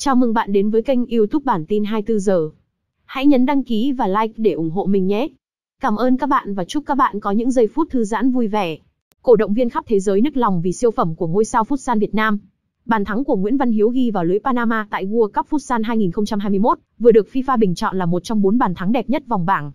Chào mừng bạn đến với kênh YouTube bản tin 24 giờ. Hãy nhấn đăng ký và like để ủng hộ mình nhé. Cảm ơn các bạn và chúc các bạn có những giây phút thư giãn vui vẻ. Cổ động viên khắp thế giới nức lòng vì siêu phẩm của ngôi sao Futsal Việt Nam. Bàn thắng của Nguyễn Văn Hiếu ghi vào lưới Panama tại World Cup Futsal 2021 vừa được FIFA bình chọn là một trong bốn bàn thắng đẹp nhất vòng bảng.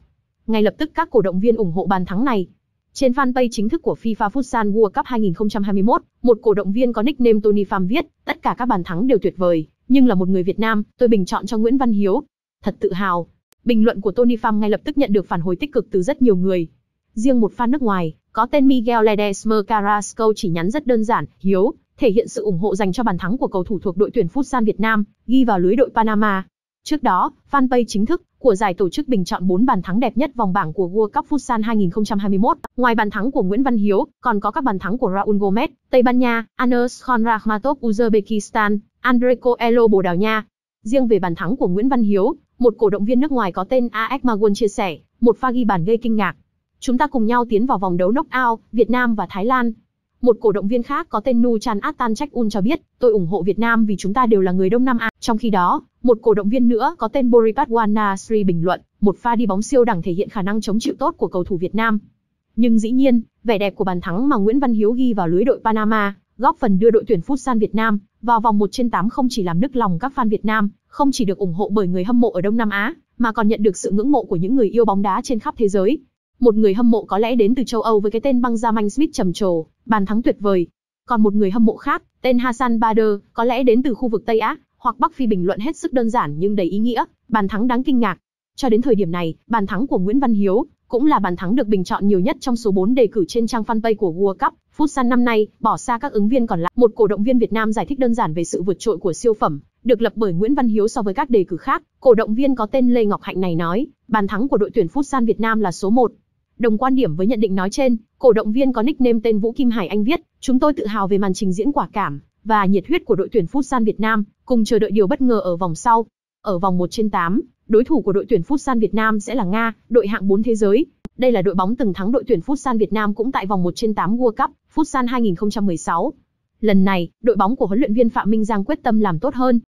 Ngay lập tức các cổ động viên ủng hộ bàn thắng này, trên fanpage chính thức của FIFA Futsal World Cup 2021, một cổ động viên có nickname Tony Pham viết, tất cả các bàn thắng đều tuyệt vời, nhưng là một người Việt Nam, tôi bình chọn cho Nguyễn Văn Hiếu. Thật tự hào. Bình luận của Tony Pham ngay lập tức nhận được phản hồi tích cực từ rất nhiều người. Riêng một fan nước ngoài, có tên Miguel Ledesma Carrasco chỉ nhắn rất đơn giản, Hiếu, thể hiện sự ủng hộ dành cho bàn thắng của cầu thủ thuộc đội tuyển Futsal Việt Nam, ghi vào lưới đội Panama. Trước đó, fanpage chính thức của giải tổ chức bình chọn 4 bàn thắng đẹp nhất vòng bảng của World Cup Futsal 2021. Ngoài bàn thắng của Nguyễn Văn Hiếu, còn có các bàn thắng của Raúl Gomez, Tây Ban Nha, Anas Khonrakhmatov Uzbekistan, Andrei Coelho Bồ Đào Nha. Riêng về bàn thắng của Nguyễn Văn Hiếu, một cổ động viên nước ngoài có tên AS Magun chia sẻ, một pha ghi bàn gây kinh ngạc. Chúng ta cùng nhau tiến vào vòng đấu knockout, Việt Nam và Thái Lan. Một cổ động viên khác có tên Nu Chan Atan Chekun cho biết, tôi ủng hộ Việt Nam vì chúng ta đều là người Đông Nam Á. Trong khi đó, một cổ động viên nữa có tên Boripat Wanasri bình luận, một pha đi bóng siêu đẳng thể hiện khả năng chống chịu tốt của cầu thủ Việt Nam. Nhưng dĩ nhiên, vẻ đẹp của bàn thắng mà Nguyễn Văn Hiếu ghi vào lưới đội Panama, góp phần đưa đội tuyển Futsal Việt Nam vào vòng 1 trên 8 không chỉ làm nức lòng các fan Việt Nam, không chỉ được ủng hộ bởi người hâm mộ ở Đông Nam Á, mà còn nhận được sự ngưỡng mộ của những người yêu bóng đá trên khắp thế giới. Một người hâm mộ có lẽ đến từ châu Âu với cái tên băng ra manh Smith trầm trồ, bàn thắng tuyệt vời. Còn một người hâm mộ khác, tên Hassan Bader, có lẽ đến từ khu vực Tây Á hoặc Bắc Phi bình luận hết sức đơn giản nhưng đầy ý nghĩa, bàn thắng đáng kinh ngạc. Cho đến thời điểm này, bàn thắng của Nguyễn Văn Hiếu cũng là bàn thắng được bình chọn nhiều nhất trong số 4 đề cử trên trang fanpage của World Cup. Futsal năm nay bỏ xa các ứng viên còn lại, một cổ động viên Việt Nam giải thích đơn giản về sự vượt trội của siêu phẩm được lập bởi Nguyễn Văn Hiếu so với các đề cử khác. Cổ động viên có tên Lê Ngọc Hạnh này nói, bàn thắng của đội tuyển Futsal Việt Nam là số 1, Đồng quan điểm với nhận định nói trên, cổ động viên có nickname tên Vũ Kim Hải Anh viết, chúng tôi tự hào về màn trình diễn quả cảm và nhiệt huyết của đội tuyển Futsal Việt Nam, cùng chờ đợi điều bất ngờ ở vòng sau. Ở vòng 1 trên 8, đối thủ của đội tuyển Futsal Việt Nam sẽ là Nga, đội hạng 4 thế giới. Đây là đội bóng từng thắng đội tuyển Futsal Việt Nam cũng tại vòng 1 trên 8 World Cup Futsal 2016. Lần này, đội bóng của huấn luyện viên Phạm Minh Giang quyết tâm làm tốt hơn,